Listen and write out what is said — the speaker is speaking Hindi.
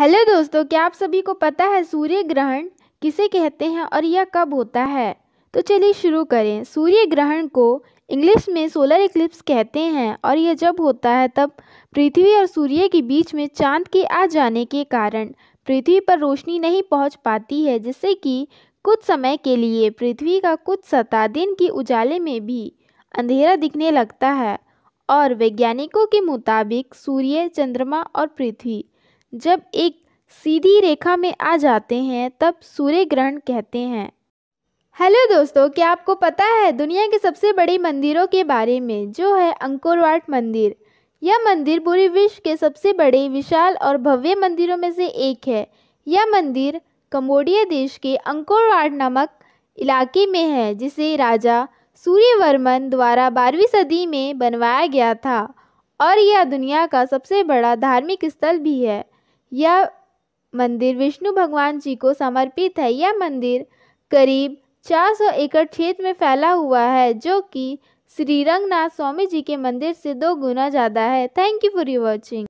हेलो दोस्तों क्या आप सभी को पता है सूर्य ग्रहण किसे कहते हैं और यह कब होता है तो चलिए शुरू करें सूर्य ग्रहण को इंग्लिश में सोलर इक्लिप्स कहते हैं और यह जब होता है तब पृथ्वी और सूर्य के बीच में चांद के आ जाने के कारण पृथ्वी पर रोशनी नहीं पहुंच पाती है जिससे कि कुछ समय के लिए पृथ्वी का कुछ सतह दिन की उजाले में भी अंधेरा दिखने लगता है और वैज्ञानिकों के मुताबिक सूर्य चंद्रमा और पृथ्वी जब एक सीधी रेखा में आ जाते हैं तब सूर्य ग्रहण कहते हैं हेलो दोस्तों क्या आपको पता है दुनिया के सबसे बड़े मंदिरों के बारे में जो है अंकुरवाट मंदिर यह मंदिर पूरे विश्व के सबसे बड़े विशाल और भव्य मंदिरों में से एक है यह मंदिर कम्बोडिया देश के अंकुरवाट नामक इलाके में है जिसे राजा सूर्यवर्मन द्वारा बारहवीं सदी में बनवाया गया था और यह दुनिया का सबसे बड़ा धार्मिक स्थल भी है यह मंदिर विष्णु भगवान जी को समर्पित है यह मंदिर करीब 400 एकड़ क्षेत्र में फैला हुआ है जो कि श्री रंगनाथ स्वामी जी के मंदिर से दो गुना ज़्यादा है thank you for you watching